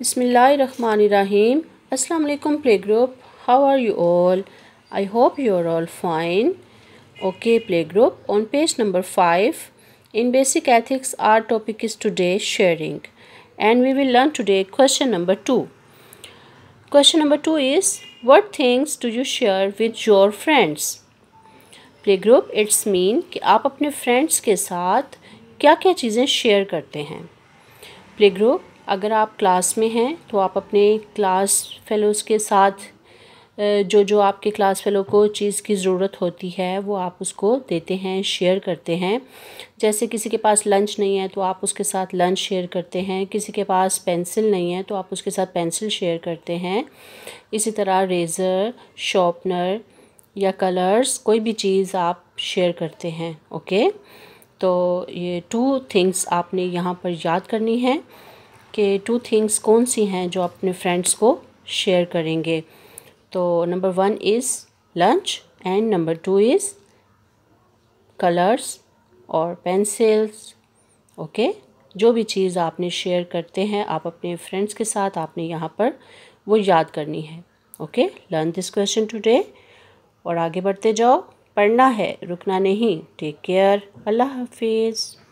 बसमिल्लाम अल्लाम play group how are you all I hope you are all fine okay play group on page number five in basic ethics our topic is today sharing and we will learn today question number two question number two is what things do you share with your friends play group it's mean कि आप अपने friends के साथ क्या क्या चीज़ें share करते हैं प्ले ग्रुप अगर आप क्लास में हैं तो आप अपने क्लास फेलोज़ के साथ जो जो आपके क्लास फेलो को चीज़ की ज़रूरत होती है वो आप उसको देते हैं शेयर करते हैं जैसे किसी के पास लंच नहीं है तो आप उसके साथ लंच शेयर करते हैं किसी के पास पेंसिल नहीं है तो आप उसके साथ पेंसिल शेयर करते हैं इसी तरह रेज़र शॉपनर या कलर्स कोई भी चीज़ आप शेयर करते हैं ओके तो ये टू थिंग्स आपने यहाँ पर याद करनी है कि टू थिंग्स कौन सी हैं जो अपने फ्रेंड्स को शेयर करेंगे तो number one is lunch and number two is colours और पेंसिल्स ओके जो भी चीज़ आपने शेयर करते हैं आप अपने फ्रेंड्स के साथ आपने यहाँ पर वो याद करनी है okay learn this question today और आगे बढ़ते जाओ पढ़ना है रुकना नहीं टेक केयर अल्लाह हाफिज़